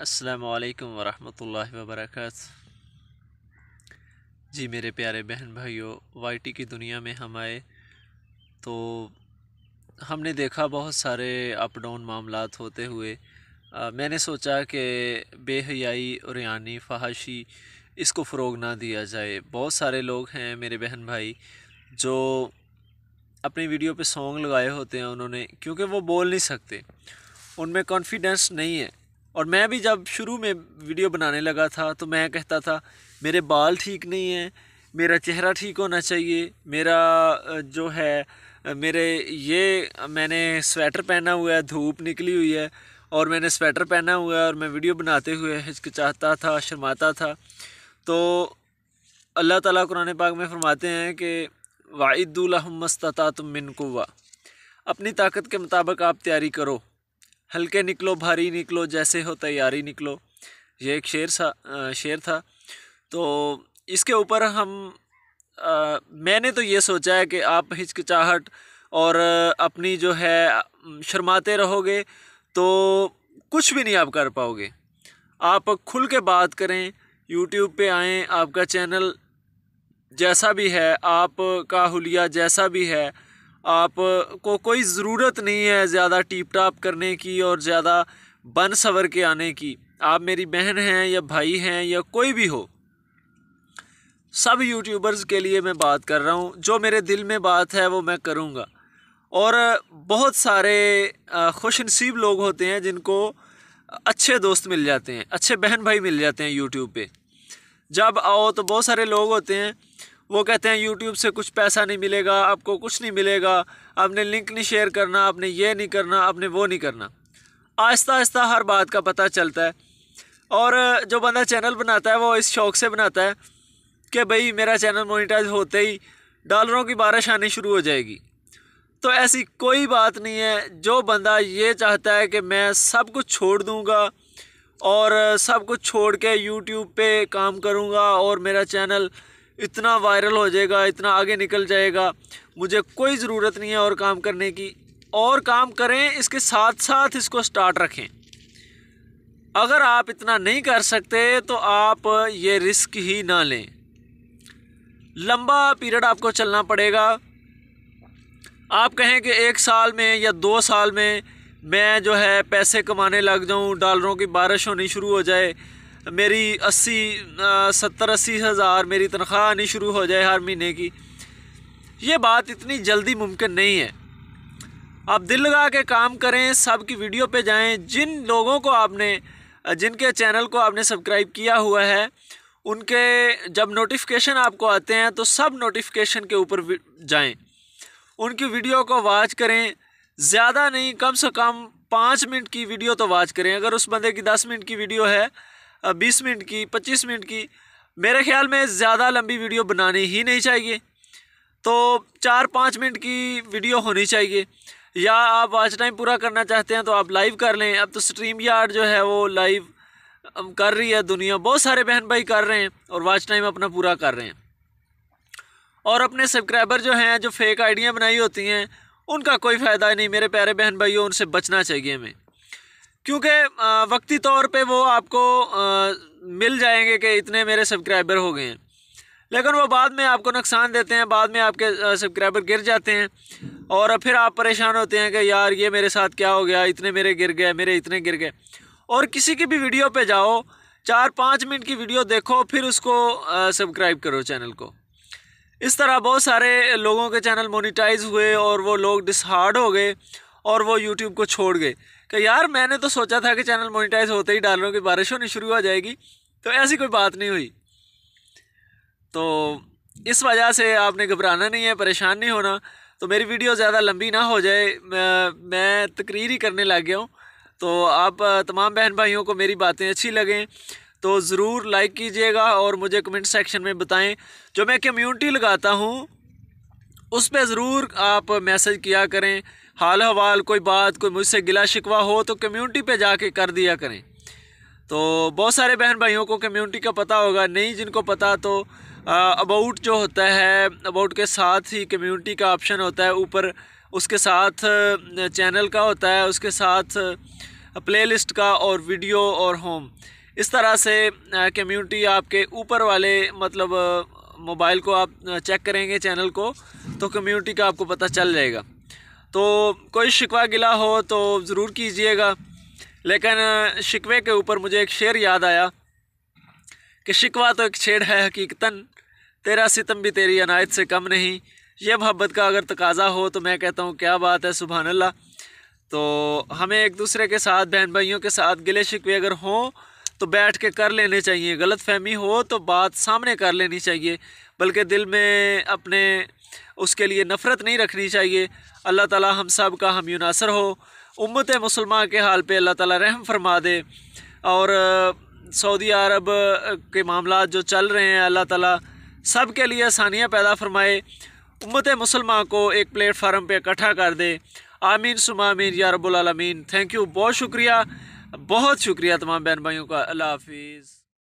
असलकम वरहमतुल्लाहि वबरकत जी मेरे प्यारे बहन भाइयों वाईटी की दुनिया में हम आए तो हमने देखा बहुत सारे अप डाउन मामला होते हुए आ, मैंने सोचा कि बेहयाई और यानी फहाशी इसको फ़रोग ना दिया जाए बहुत सारे लोग हैं मेरे बहन भाई जो अपनी वीडियो पे सॉन्ग लगाए होते हैं उन्होंने क्योंकि वो बोल नहीं सकते उनमें कॉन्फिडेंस नहीं है और मैं भी जब शुरू में वीडियो बनाने लगा था तो मैं कहता था मेरे बाल ठीक नहीं हैं मेरा चेहरा ठीक होना चाहिए मेरा जो है मेरे ये मैंने स्वेटर पहना हुआ है धूप निकली हुई है और मैंने स्वेटर पहना हुआ है और मैं वीडियो बनाते हुए हिचकिचाता था शर्माता था तो अल्लाह ताला कुरान पाक में फरमाते हैं कि वाहिदुलहमस्ता तुम मिन अपनी ताकत के मुताबिक आप तैयारी करो हल्के निकलो भारी निकलो जैसे हो तैयारी निकलो ये एक शेर सा शेर था तो इसके ऊपर हम आ, मैंने तो ये सोचा है कि आप हिचकिचाहट और अपनी जो है शर्माते रहोगे तो कुछ भी नहीं आप कर पाओगे आप खुल के बात करें यूट्यूब पे आएँ आपका चैनल जैसा भी है आपका हुलिया जैसा भी है आप को कोई ज़रूरत नहीं है ज़्यादा टीप टाप करने की और ज़्यादा बन सवर के आने की आप मेरी बहन हैं या भाई हैं या कोई भी हो सब यूट्यूबर्स के लिए मैं बात कर रहा हूँ जो मेरे दिल में बात है वो मैं करूँगा और बहुत सारे खुश नसीब लोग होते हैं जिनको अच्छे दोस्त मिल जाते हैं अच्छे बहन भाई मिल जाते हैं यूट्यूब पे जब आओ तो बहुत सारे लोग होते हैं वो कहते हैं यूट्यूब से कुछ पैसा नहीं मिलेगा आपको कुछ नहीं मिलेगा आपने लिंक नहीं शेयर करना आपने ये नहीं करना आपने वो नहीं करना आहिस्ता आहिस्ता हर बात का पता चलता है और जो बंदा चैनल बनाता है वो इस शौक़ से बनाता है कि भाई मेरा चैनल मोनिटाइज होते ही डॉलरों की बारिश आनी शुरू हो जाएगी तो ऐसी कोई बात नहीं है जो बंदा ये चाहता है कि मैं सब कुछ छोड़ दूँगा और सब कुछ छोड़ के यूट्यूब पे काम करूँगा और मेरा चैनल इतना वायरल हो जाएगा इतना आगे निकल जाएगा मुझे कोई ज़रूरत नहीं है और काम करने की और काम करें इसके साथ साथ इसको स्टार्ट रखें अगर आप इतना नहीं कर सकते तो आप ये रिस्क ही ना लें लंबा पीरियड आपको चलना पड़ेगा आप कहें कि एक साल में या दो साल में मैं जो है पैसे कमाने लग जाऊं डॉलरों की बारिश होनी शुरू हो जाए मेरी अस्सी सत्तर अस्सी हज़ार मेरी तनख्वाह आनी शुरू हो जाए हर महीने की ये बात इतनी जल्दी मुमकिन नहीं है आप दिल लगा के काम करें सब की वीडियो पे जाएं जिन लोगों को आपने जिनके चैनल को आपने सब्सक्राइब किया हुआ है उनके जब नोटिफिकेशन आपको आते हैं तो सब नोटिफिकेशन के ऊपर जाएं उनकी वीडियो को वाच करें ज़्यादा नहीं कम से कम पाँच मिनट की वीडियो तो वाच करें अगर उस बंदे की दस मिनट की वीडियो है बीस मिनट की पच्चीस मिनट की मेरे ख्याल में ज़्यादा लंबी वीडियो बनानी ही नहीं चाहिए तो चार पाँच मिनट की वीडियो होनी चाहिए या आप वाच टाइम पूरा करना चाहते हैं तो आप लाइव कर लें अब तो स्ट्रीम यार्ड जो है वो लाइव कर रही है दुनिया बहुत सारे बहन भाई कर रहे हैं और वाच टाइम अपना पूरा कर रहे हैं और अपने सब्सक्राइबर जो हैं जो फेक आइडियाँ बनाई होती हैं उनका कोई फ़ायदा नहीं मेरे प्यारे बहन भाइयों उनसे बचना चाहिए हमें क्योंकि वक्ती तौर पे वो आपको आ, मिल जाएंगे कि इतने मेरे सब्सक्राइबर हो गए हैं लेकिन वो बाद में आपको नुकसान देते हैं बाद में आपके सब्सक्राइबर गिर जाते हैं और फिर आप परेशान होते हैं कि यार ये मेरे साथ क्या हो गया इतने मेरे गिर गए मेरे इतने गिर गए और किसी की भी वीडियो पे जाओ चार पाँच मिनट की वीडियो देखो फिर उसको सब्सक्राइब करो चैनल को इस तरह बहुत सारे लोगों के चैनल मोनिटाइज हुए और वो लोग डिसहार्ड हो गए और वो यूट्यूब को छोड़ गए कि यार मैंने तो सोचा था कि चैनल मोनिटाइज होते ही डालरों की बारिश होनी शुरू हो जाएगी तो ऐसी कोई बात नहीं हुई तो इस वजह से आपने घबराना नहीं है परेशान नहीं होना तो मेरी वीडियो ज़्यादा लंबी ना हो जाए मैं, मैं तकरीर ही करने लग गया हूँ तो आप तमाम बहन भाइयों को मेरी बातें अच्छी लगें तो ज़रूर लाइक कीजिएगा और मुझे कमेंट सेक्शन में बताएं जो मैं कम्यूनिटी लगाता हूँ उस पर ज़रूर आप मैसेज किया करें हाल हवाल कोई बात कोई मुझसे गिला शिकवा हो तो कम्यूनिटी पे जाके कर दिया करें तो बहुत सारे बहन भाइयों को कम्यूनिटी का पता होगा नहीं जिनको पता तो अबाउट जो होता है अबाउट के साथ ही कम्यूनिटी का ऑप्शन होता है ऊपर उसके साथ चैनल का होता है उसके साथ प्लेलिस्ट का और वीडियो और होम इस तरह से कम्यूनिटी आपके ऊपर वाले मतलब मोबाइल को आप चेक करेंगे चैनल को तो कम्यूनिटी का आपको पता चल जाएगा तो कोई शिकवा गिला हो तो ज़रूर कीजिएगा लेकिन शिकवे के ऊपर मुझे एक शेर याद आया कि शिकवा तो एक छेड़ है हकीकतन तेरा सितम भी तेरी अनायत से कम नहीं ये मोहब्बत का अगर तकाजा हो तो मैं कहता हूँ क्या बात है सुबहान अल्लाह तो हमें एक दूसरे के साथ बहन भाइयों के साथ गिले शिकवे अगर हों तो बैठ के कर लेने चाहिए गलत फहमी हो तो बात सामने कर लेनी चाहिए बल्कि दिल में अपने उसके लिए नफ़रत नहीं रखनी चाहिए अल्लाह ताला हम सब का हम यूनासर हो उम्मत मुसलमान के हाल पे अल्लाह ताला रहम फरमा दे और सऊदी अरब के मामला जो चल रहे हैं अल्लाह ताला सब के लिए आसानियाँ पैदा फरमाए उम्मत मुसलमान को एक प्लेटफार्म पे इकट्ठा कर दे आमीन सुमामीन या रबालमीन थैंक यू बहुत शुक्रिया बहुत शुक्रिया तमाम बहन भाइयों का अल्लाह हाफिज़